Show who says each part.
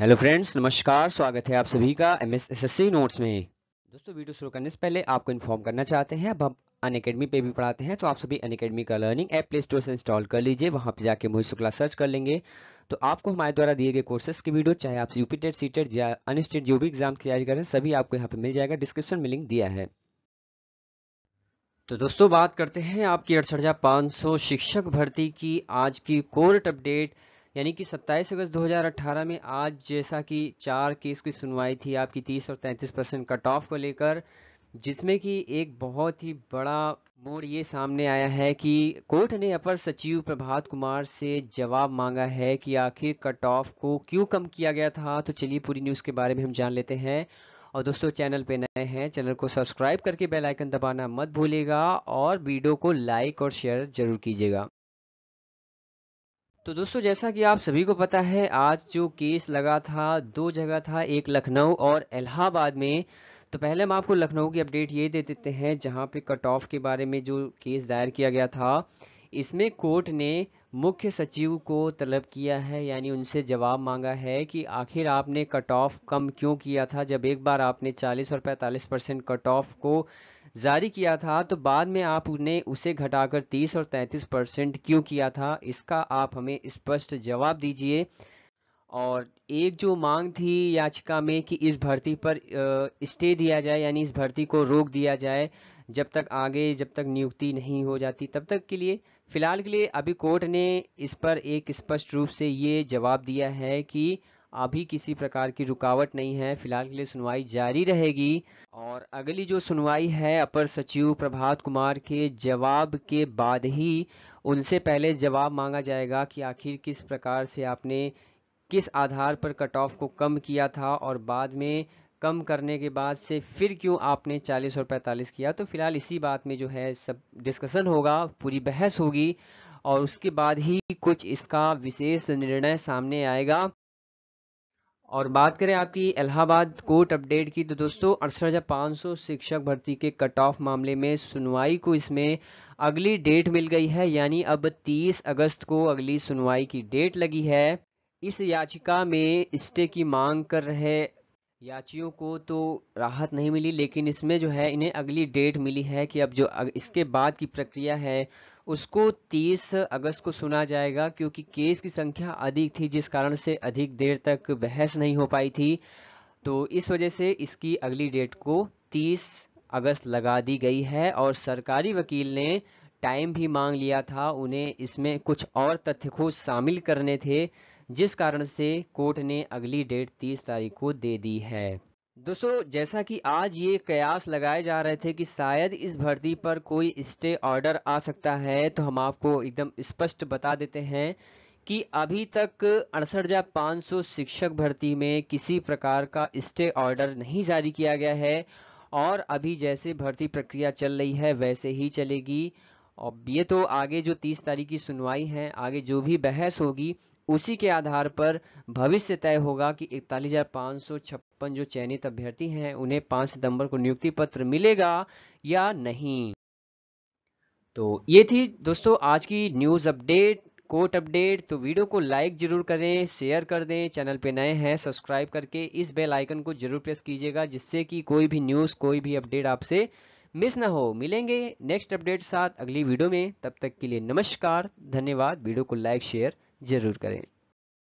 Speaker 1: hello friends नमस्कार स्वागत है आप सभी का एम एस नोट्स में दोस्तों वीडियो शुरू करने से पहले आपको इन्फॉर्म करना चाहते हैं अब हम अन अकेडमी पे भी पढ़ाते हैं तो आप सभी अन अकेडमी का लर्निंग ऐप प्ले स्टोर से इंस्टॉल कर लीजिए वहाँ पे जाके मोहित शुक्ला सर्च कर लेंगे तो आपको हमारे द्वारा दिए गए कोर्सेज की वीडियो चाहे आप यूपी टेट सी टेट या अन स्टेट जो भी एग्जाम की तैयारी करें सभी आपको यहाँ पे मिल जाएगा डिस्क्रिप्शन में लिंक दिया है तो दोस्तों बात करते हैं आपकी अड़सठ शिक्षक भर्ती की आज की कोर्ट अपडेट यानी कि 27 अगस्त 2018 में आज जैसा कि चार केस की सुनवाई थी आपकी 30 और 33 परसेंट कट ऑफ को लेकर जिसमें कि एक बहुत ही बड़ा मोड़ ये सामने आया है कि कोर्ट ने अपर सचिव प्रभात कुमार से जवाब मांगा है कि आखिर कट ऑफ को क्यों कम किया गया था तो चलिए पूरी न्यूज़ के बारे में हम जान लेते हैं और दोस्तों चैनल पे नए हैं चैनल को सब्सक्राइब करके बेल आइकन दबाना मत भूलेगा और वीडियो को लाइक और शेयर जरूर कीजिएगा तो दोस्तों जैसा कि आप सभी को पता है आज जो केस लगा था दो जगह था एक लखनऊ और इलाहाबाद में तो पहले हम आपको लखनऊ की अपडेट ये दे देते हैं जहाँ पे कट ऑफ के बारे में जो केस दायर किया गया था इसमें कोर्ट ने मुख्य सचिव को तलब किया है यानी उनसे जवाब मांगा है कि आखिर आपने कट ऑफ कम क्यों किया था जब एक बार आपने 40 और 45 परसेंट कट ऑफ को जारी किया था तो बाद में आपने उसे घटाकर 30 और 33 परसेंट क्यों किया था इसका आप हमें स्पष्ट जवाब दीजिए और एक जो मांग थी याचिका में कि इस भर्ती पर स्टे दिया जाए यानी इस भर्ती को रोक दिया जाए जब तक आगे जब तक नियुक्ति नहीं हो जाती तब तक के लिए फिलहाल के लिए अभी कोर्ट ने इस पर एक स्पष्ट रूप से ये जवाब दिया है कि अभी किसी प्रकार की रुकावट नहीं है फिलहाल के लिए सुनवाई जारी रहेगी और अगली जो सुनवाई है अपर सचिव प्रभात कुमार के जवाब के बाद ही उनसे पहले जवाब मांगा जाएगा कि आखिर किस प्रकार से आपने किस आधार पर कट ऑफ को कम किया था और बाद में कम करने के बाद से फिर क्यों आपने 40 और 45 किया तो फिलहाल इसी बात में जो है सब डिस्कशन होगा पूरी बहस होगी और उसके बाद ही कुछ इसका विशेष निर्णय सामने आएगा और बात करें आपकी इलाहाबाद कोर्ट अपडेट की तो दोस्तों अड़सठ हज़ार पाँच सौ शिक्षक भर्ती के कट ऑफ मामले में सुनवाई को इसमें अगली डेट मिल गई है यानी अब 30 अगस्त को अगली सुनवाई की डेट लगी है इस याचिका में स्टे की मांग कर रहे याचियों को तो राहत नहीं मिली लेकिन इसमें जो है इन्हें अगली डेट मिली है कि अब जो इसके बाद की प्रक्रिया है उसको 30 अगस्त को सुना जाएगा क्योंकि केस की संख्या अधिक थी जिस कारण से अधिक देर तक बहस नहीं हो पाई थी तो इस वजह से इसकी अगली डेट को 30 अगस्त लगा दी गई है और सरकारी वकील ने टाइम भी मांग लिया था उन्हें इसमें कुछ और तथ्य को शामिल करने थे जिस कारण से कोर्ट ने अगली डेट 30 तारीख को दे दी है दोस्तों जैसा कि आज ये कयास लगाए जा रहे थे कि शायद इस भर्ती पर कोई स्टे ऑर्डर आ सकता है तो हम आपको एकदम स्पष्ट बता देते हैं कि अभी तक अड़सठ हजार पाँच सौ शिक्षक भर्ती में किसी प्रकार का स्टे ऑर्डर नहीं जारी किया गया है और अभी जैसे भर्ती प्रक्रिया चल रही है वैसे ही चलेगी और ये तो आगे जो तीस तारीख की सुनवाई है आगे जो भी बहस होगी उसी के आधार पर भविष्य तय होगा कि इकतालीस जो चयनित अभ्यर्थी हैं उन्हें 5 सितंबर को नियुक्ति पत्र मिलेगा या नहीं तो ये थी दोस्तों आज की न्यूज़ अपडेट कोट अपडेट तो वीडियो को लाइक जरूर करें शेयर कर दें चैनल पे नए हैं सब्सक्राइब करके इस बेल आइकन को जरूर प्रेस कीजिएगा जिससे कि कोई भी न्यूज़ कोई भी अपडेट आपसे मिस ना हो मिलेंगे नेक्स्ट अपडेट साथ अगली वीडियो में तब तक के लिए नमस्कार धन्यवाद वीडियो को लाइक शेयर ज़रूर करें